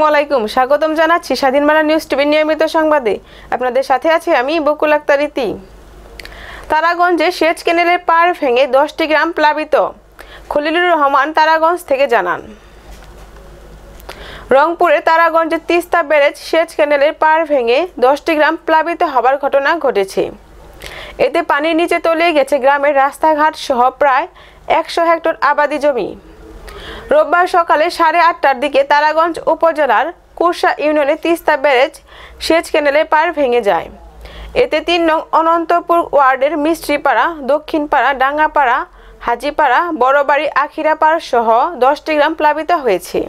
আসসালামু আলাইকুম স্বাগতম জানাচ্ছি স্বাধীন বাংলা নিউজ টিভির নিয়মিত সংবাদে আপনাদের সাথে আছে আমি বকুল আক্তার ইতি তারাগঞ্জে সেচ কেনেলের পার ভেঙে দশটি গ্রাম প্লাবিত খলিলুর রহমান তারাগঞ্জ থেকে জানান রংপুরে তারাগঞ্জে তিস্তা ব্যারেজ সেচ কেনেলের পার ভেঙে দশটি গ্রাম প্লাবিত হবার ঘটনা ঘটেছে এতে পানির নিচে তলিয়ে গেছে গ্রামের রাস্তাঘাট সহ প্রায় একশো হেক্টর আবাদি জমি রোববার সকালে সাড়ে আটটার দিকে তারাগঞ্জ উপজেলার কুর্সা ইউনিয়নে তিস্তা ব্যারেজ সেচ ক্যানেলে পার ভেঙে যায় এতে তিন নং অনন্তপুর ওয়ার্ডের মিস্ত্রিপাড়া দক্ষিণপাড়া ডাঙ্গাপাড়া হাজিপাড়া বড়বাড়ি আখিরাপাড় সহ দশটি গ্রাম প্লাবিত হয়েছে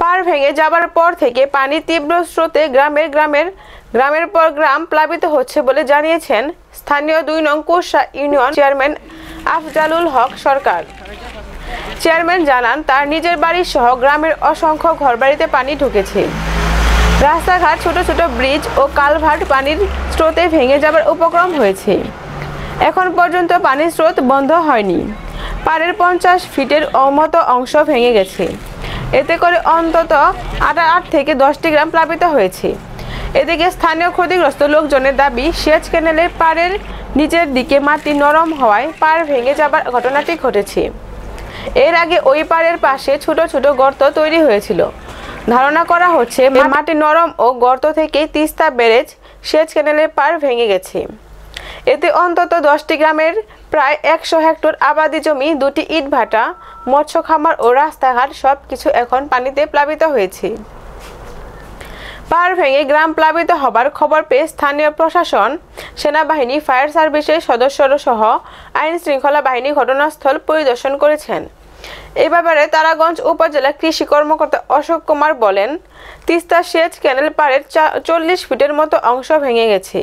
পার ভেঙে যাবার পর থেকে পানি তীব্র স্রোতে গ্রামের গ্রামের গ্রামের পর গ্রাম প্লাবিত হচ্ছে বলে জানিয়েছেন স্থানীয় দুই নং Kursa union chairman Afzalul Haque Sarkar chairman জানান তার নিজের বাড়ি সহ গ্রামের অসংখ্য ঘরবাড়িতে পানি ঢুকেছে রাস্তাঘাট ছোট ছোট ব্রিজ ও কালভার্ট পানির স্রোতে ভেঙে যাবার উপক্রম হয়েছে এখন পর্যন্ত পানির স্রোত বন্ধ হয়নি পাড়ের পঞ্চাশ ফিটের অমত অংশ ভেঙে গেছে এতে করে অন্তত আট থেকে দশটি গ্রাম প্লাবিত হয়েছে এদিকে স্থানীয় ক্ষতিগ্রস্ত লোকজনের দাবি সেচ ক্যানেলের পাড়ের নিচের দিকে মাটি নরম হওয়ায় পাড় ভেঙে যাবার ঘটনাটি ঘটেছে এর আগে ওই পাড়ের পাশে ছোট ছোট গর্ত তৈরি হয়েছিল ধারণা করা হচ্ছে মাটি নরম ও গর্ত থেকে তিস্তা ব্যারেজ সেচ ক্যানেলের পার ভেঙে গেছে এতে অন্তত দশটি গ্রামের প্রায় একশো হেক্টর আবাদি জমি দুটি ইটভাটা মৎস্য খামার ও রাস্তাঘাট সব কিছু এখন পানিতে প্লাবিত হয়েছে পার ভেঙে গ্রাম প্লাবিত হবার খবর পেয়ে স্থানীয় প্রশাসন সেনাবাহিনী ফায়ার সার্ভিসের সদস্যরা সহ আইন শৃঙ্খলা বাহিনী ঘটনাস্থল পরিদর্শন করেছেন এ ব্যাপারে তারাগঞ্জ উপজেলা কৃষি কর্মকর্তা অশোক কুমার বলেন তিস্তা সেচ ক্যানেল পাড়ের চল্লিশ ফিটের মতো অংশ ভেঙে গেছে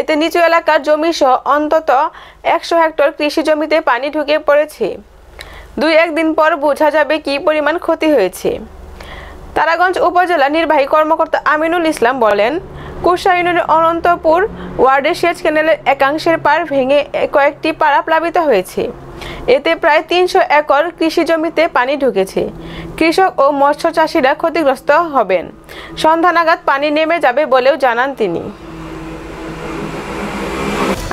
এতে নিচু এলাকার জমিসহ অন্তত একশো হেক্টর কৃষি জমিতে পানি ঢুকে পড়েছে দুই একদিন পর বোঝা যাবে কি পরিমাণ ক্ষতি হয়েছে তারাগঞ্জ উপজেলা নির্বাহী কর্মকর্তা আমিনুল ইসলাম বলেন কুষা ইউনিয়নের অনন্তপুর ওয়ার্ডের সেচ ক্যানেলের একাংশের পার ভেঙে কয়েকটি পাড়া প্লাবিত হয়েছে এতে প্রায় তিনশো একর কৃষি জমিতে পানি ঢুকেছে কৃষক ও মৎস্য চাষিরা ক্ষতিগ্রস্ত হবেন নাগাদ পানি নেমে যাবে বলেও জানান তিনি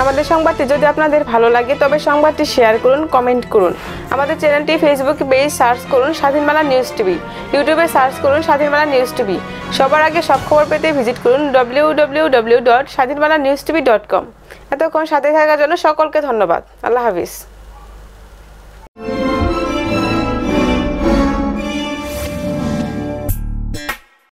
আমাদের সংবাদটি যদি আপনাদের ভালো লাগে তবে সংবাদটি শেয়ার করুন কমেন্ট করুন আমাদের চ্যানেলটি ফেসবুক পেজ সার্চ করুন স্বাধীনবালা নিউজ টিভি ইউটিউবে সার্চ করুন স্বাধীনবালা নিউজ টিভি সবার আগে সব খবর পেতে ভিজিট করুন ডব্লিউ ডব্লিউ ডব্লিউ ডট স্বাধীনবালা নিউজ টিভি ডট কম এতক্ষণ সাথে থাকার জন্য সকলকে ধন্যবাদ আল্লাহ হাফিজ